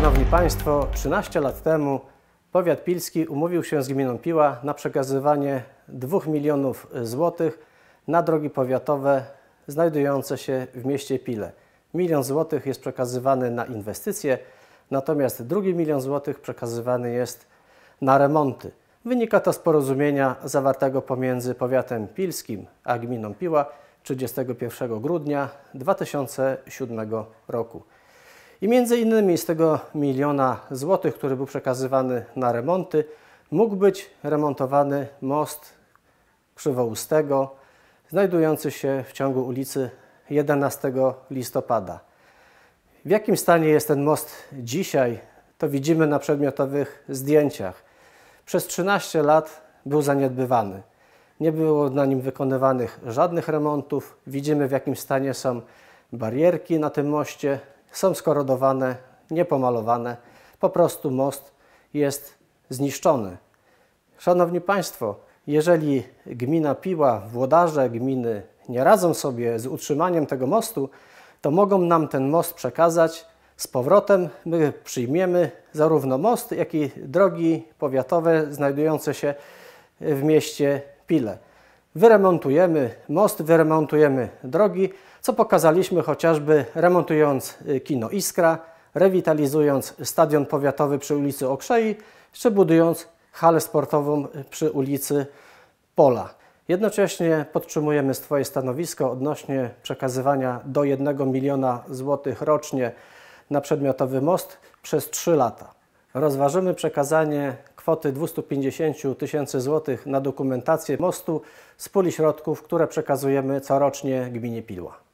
Szanowni Państwo, 13 lat temu powiat pilski umówił się z gminą Piła na przekazywanie 2 milionów złotych na drogi powiatowe znajdujące się w mieście Pile. Milion złotych jest przekazywany na inwestycje, natomiast drugi milion złotych przekazywany jest na remonty. Wynika to z porozumienia zawartego pomiędzy powiatem pilskim a gminą Piła 31 grudnia 2007 roku. I między innymi z tego miliona złotych, który był przekazywany na remonty, mógł być remontowany most Krzywoustego, znajdujący się w ciągu ulicy 11 listopada. W jakim stanie jest ten most dzisiaj, to widzimy na przedmiotowych zdjęciach. Przez 13 lat był zaniedbywany. Nie było na nim wykonywanych żadnych remontów. Widzimy w jakim stanie są barierki na tym moście, są skorodowane, niepomalowane, po prostu most jest zniszczony. Szanowni Państwo, jeżeli gmina Piła, włodarze gminy nie radzą sobie z utrzymaniem tego mostu, to mogą nam ten most przekazać z powrotem. My przyjmiemy zarówno most, jak i drogi powiatowe znajdujące się w mieście Pile wyremontujemy most, wyremontujemy drogi, co pokazaliśmy chociażby remontując y, kino Iskra, rewitalizując stadion powiatowy przy ulicy Okrzei, czy budując halę sportową y, przy ulicy Pola. Jednocześnie podtrzymujemy swoje stanowisko odnośnie przekazywania do 1 miliona złotych rocznie na przedmiotowy most przez 3 lata. Rozważymy przekazanie kwoty 250 tysięcy złotych na dokumentację mostu z puli środków, które przekazujemy corocznie gminie Piła.